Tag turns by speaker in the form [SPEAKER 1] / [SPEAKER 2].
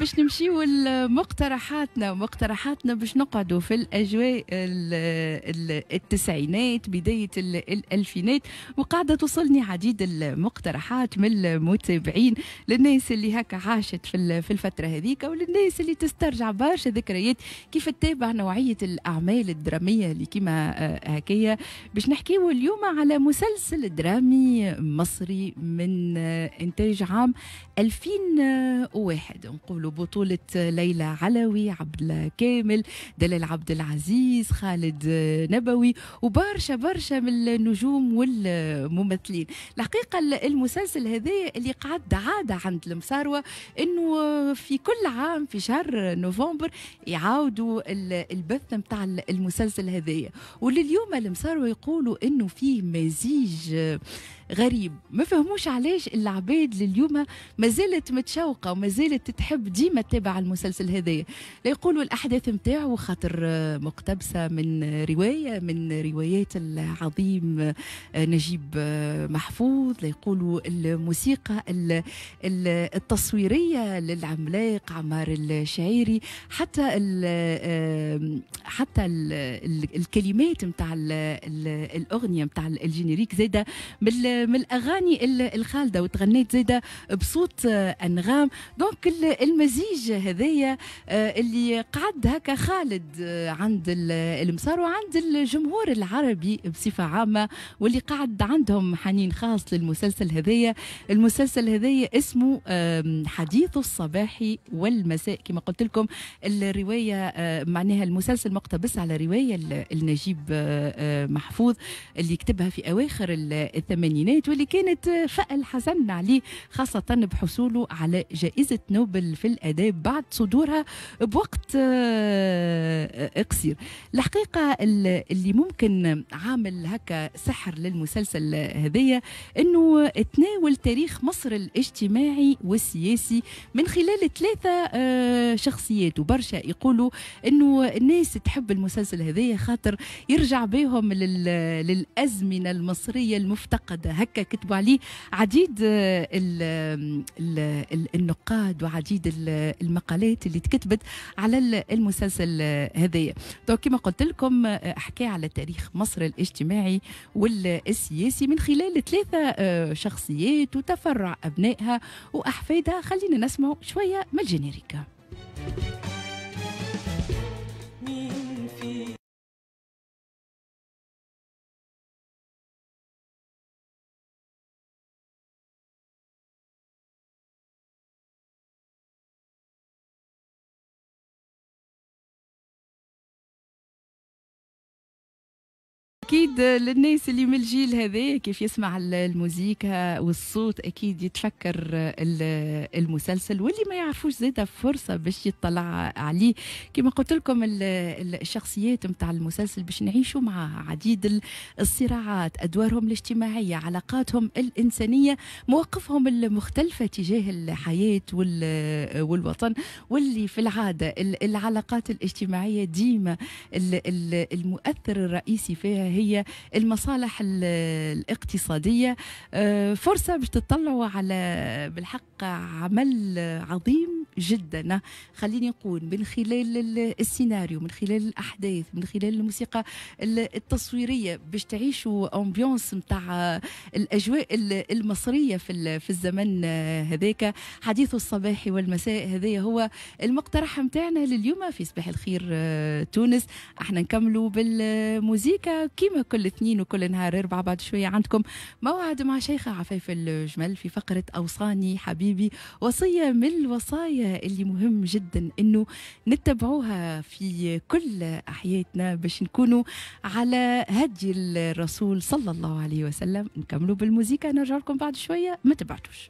[SPEAKER 1] باش نمشيو لمقترحاتنا مقترحاتنا باش نقعدوا في الاجواء التسعينات بدايه الالفينات وقاعده توصلني عديد المقترحات من المتابعين للناس اللي هكا عاشت في الفتره هذيك وللناس اللي تسترجع برشا ذكريات كيف تتابع نوعيه الاعمال الدراميه اللي كيما آه، هكايا باش نحكيو اليوم على مسلسل درامي مصري من آه، انتاج عام 2001 آه، نقولوا بطولة ليلى علوي عبد كامل دلال عبد العزيز خالد نبوي وبرشا برشا من النجوم والممثلين الحقيقة المسلسل هذا اللي قعد عادة عند المساروة انه في كل عام في شهر نوفمبر يعاودوا البث نتاع المسلسل هذايا ولليوم المساروة يقولوا انه فيه مزيج غريب ما فهموش علاش العباد لليوم ما زالت متشوقه وما زالت تحب ديما تتابع المسلسل هذايا لا يقولوا الاحداث نتاعو خاطر مقتبسه من روايه من روايات العظيم نجيب محفوظ لا يقولوا الموسيقى التصويريه للعملاق عمار الشعيري حتى الـ حتى الـ الكلمات نتاع الاغنيه نتاع الجينيريك زاده من الاغاني الخالده وتغنيت زاده بصوت انغام دونك المزيج هذايا آه، اللي قعد هكا خالد آه، عند المسار وعند الجمهور العربي بصفه عامه واللي قعد عندهم حنين خاص للمسلسل هذايا المسلسل هذايا اسمه حديث الصباح والمساء كما قلت لكم الروايه آه، معناها المسلسل مقتبس على روايه النجيب محفوظ اللي كتبها في اواخر الثمانينات الثمانينات واللي كانت فأل حسن عليه خاصة بحصوله على جائزة نوبل في الأداب بعد صدورها بوقت آه، آه، قصير الحقيقة اللي ممكن عامل هكا سحر للمسلسل هذية أنه تناول تاريخ مصر الاجتماعي والسياسي من خلال ثلاثة آه، شخصيات وبرشا يقولوا أنه الناس تحب المسلسل هذية خاطر يرجع بهم للأزمنة المصرية المفتقدة هكا كتبوا عليه عديد آه، ال ال الـ النقاد وعديد المقالات اللي تكتبت على المسلسل آه، هذايا دونك كما قلت لكم آه، احكي على تاريخ مصر الاجتماعي والسياسي من خلال ثلاثه شخصيات وتفرع ابنائها واحفادها خلينا نسمعوا شويه من الجينيريكا اكيد للناس اللي من الجيل هذا كيف يسمع الموزيكا والصوت اكيد يتفكر المسلسل واللي ما يعرفوش زيدا فرصه باش يطلع عليه كما قلت لكم الشخصيات نتاع المسلسل باش نعيشوا مع عديد الصراعات ادوارهم الاجتماعيه علاقاتهم الانسانيه مواقفهم المختلفه تجاه الحياه والوطن واللي في العاده العلاقات الاجتماعيه ديما المؤثر الرئيسي فيها هي المصالح الاقتصادية آه، فرصة باش تطلعوا على بالحق عمل عظيم جدا خليني نقول من خلال السيناريو من خلال الاحداث من خلال الموسيقى التصويريه باش تعيشوا امبيونس نتاع الاجواء المصريه في في الزمن هذاك حديث الصباح والمساء هذا هو المقترح نتاعنا لليوم في صباح الخير تونس احنا نكملوا بالموزيكا كيما كل اثنين وكل نهار اربعه بعد شويه عندكم موعد مع شيخه عفيف الجمل في فقره اوصاني حبيبي وصيه من الوصايا الرئيسية اللي مهم جدا أنه نتبعوها في كل حياتنا باش نكونوا على هدي الرسول صلى الله عليه وسلم نكملوا بالموسيقى نرجع لكم بعد شوية ما تبعتوش